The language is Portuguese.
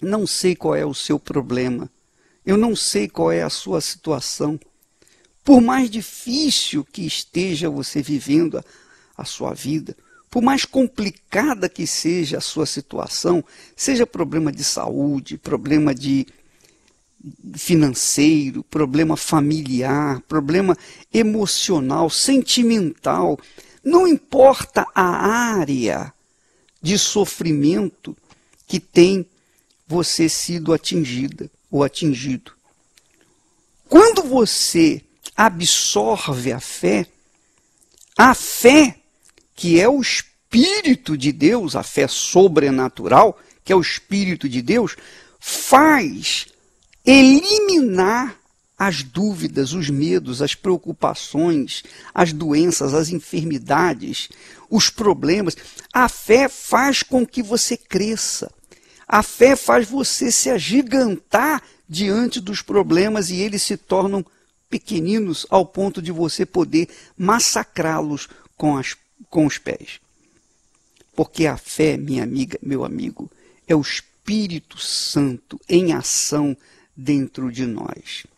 Não sei qual é o seu problema. Eu não sei qual é a sua situação. Por mais difícil que esteja você vivendo a, a sua vida, por mais complicada que seja a sua situação, seja problema de saúde, problema de financeiro, problema familiar, problema emocional, sentimental, não importa a área de sofrimento que tem você sido atingida ou atingido. Quando você absorve a fé, a fé, que é o Espírito de Deus, a fé sobrenatural, que é o Espírito de Deus, faz eliminar as dúvidas, os medos, as preocupações, as doenças, as enfermidades, os problemas. A fé faz com que você cresça. A fé faz você se agigantar diante dos problemas e eles se tornam pequeninos ao ponto de você poder massacrá-los com, com os pés. Porque a fé, minha amiga, meu amigo, é o Espírito Santo em ação dentro de nós.